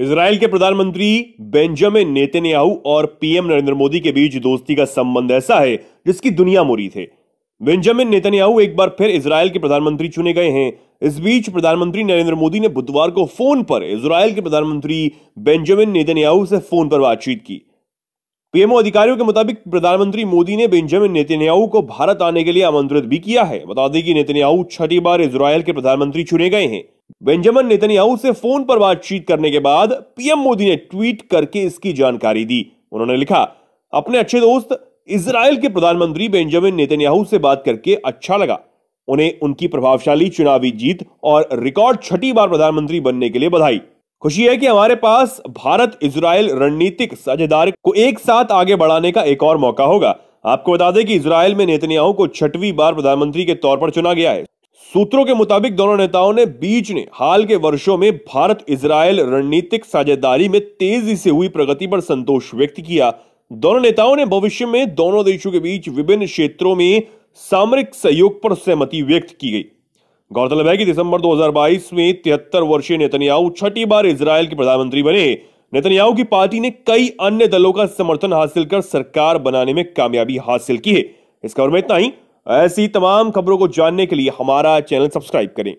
Israel के प्रधानमंत्री Benjamin Netanyahu और पीएम नरेंद्र मोदी के बीच दोस्ती का संबंध ऐसा है जिसकी दुनिया मोरी थे बेंजामिन नेतन्याहू एक बार फिर इसराइल के प्रधानमंत्री चुने गए हैं इस बीच प्रधानमंत्री नरेंद्र मोदी ने बुधवार को फोन पर इसराइल के प्रधानमंत्री बेंजामिन नेतन्याहू से फोन पर बातचीत की पीएमओ अधिकारियों के मुताबिक प्रधानमंत्री मोदी ने बेंजामिन नेतन्याहू को भारत आने के लिए आमंत्रित भी किया है बता दें कि नेतन्याहू छठी बार इसराइल के प्रधानमंत्री चुने गए हैं बेंजामिन नेतन्याहू से फोन पर बातचीत करने के बाद पीएम मोदी ने ट्वीट करके इसकी जानकारी दी उन्होंने लिखा अपने अच्छे दोस्त इसराइल के प्रधानमंत्री बेंजामिन नेतन्याहू से बात करके अच्छा लगा उन्हें उनकी प्रभावशाली चुनावी जीत और रिकॉर्ड छठी बार प्रधानमंत्री बनने के लिए बधाई खुशी है कि हमारे पास भारत इसराइल रणनीतिक साझेदार को एक साथ आगे बढ़ाने का एक और मौका होगा आपको बता दें कि इसराइल में नेतन्याहू को छठवीं बार प्रधानमंत्री के तौर पर चुना गया है सूत्रों के मुताबिक दोनों नेताओं ने बीच ने हाल के वर्षों में भारत इसराइल रणनीतिक साझेदारी में तेजी से हुई प्रगति पर संतोष व्यक्त किया दोनों नेताओं ने भविष्य में दोनों देशों के बीच विभिन्न क्षेत्रों में सामरिक सहयोग पर सहमति व्यक्त की गई गौरतलब है कि दिसंबर 2022 में तिहत्तर वर्षीय नेतन्याहू छठी बार इसराइल के प्रधानमंत्री बने नेतन्याहू की पार्टी ने कई अन्य दलों का समर्थन हासिल कर सरकार बनाने में कामयाबी हासिल की है इस खबर में इतना ही ऐसी तमाम खबरों को जानने के लिए हमारा चैनल सब्सक्राइब करें